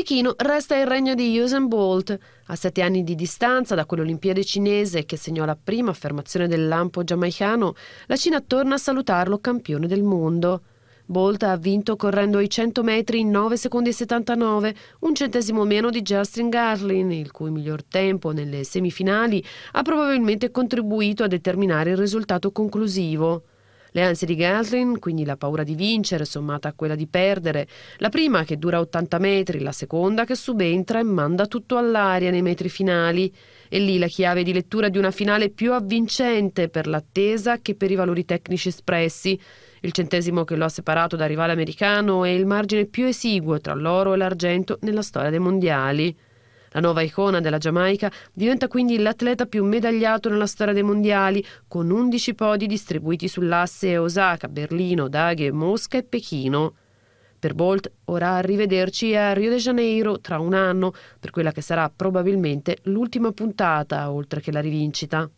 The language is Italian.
Pechino resta il regno di Usain Bolt. A sette anni di distanza da quell'Olimpiade cinese che segnò la prima affermazione del lampo giamaicano, la Cina torna a salutarlo campione del mondo. Bolt ha vinto correndo i 100 metri in 9 secondi e 79, un centesimo meno di Justin Garlin, il cui miglior tempo nelle semifinali ha probabilmente contribuito a determinare il risultato conclusivo. Le ansie di Gaslin, quindi la paura di vincere sommata a quella di perdere, la prima che dura 80 metri, la seconda che subentra e manda tutto all'aria nei metri finali. E lì la chiave di lettura di una finale più avvincente per l'attesa che per i valori tecnici espressi. Il centesimo che lo ha separato dal rivale americano è il margine più esiguo tra l'oro e l'argento nella storia dei mondiali. La nuova icona della Giamaica diventa quindi l'atleta più medagliato nella storia dei mondiali, con 11 podi distribuiti sull'asse Osaka, Berlino, Daghe, Mosca e Pechino. Per Bolt ora arrivederci a Rio de Janeiro tra un anno per quella che sarà probabilmente l'ultima puntata, oltre che la rivincita.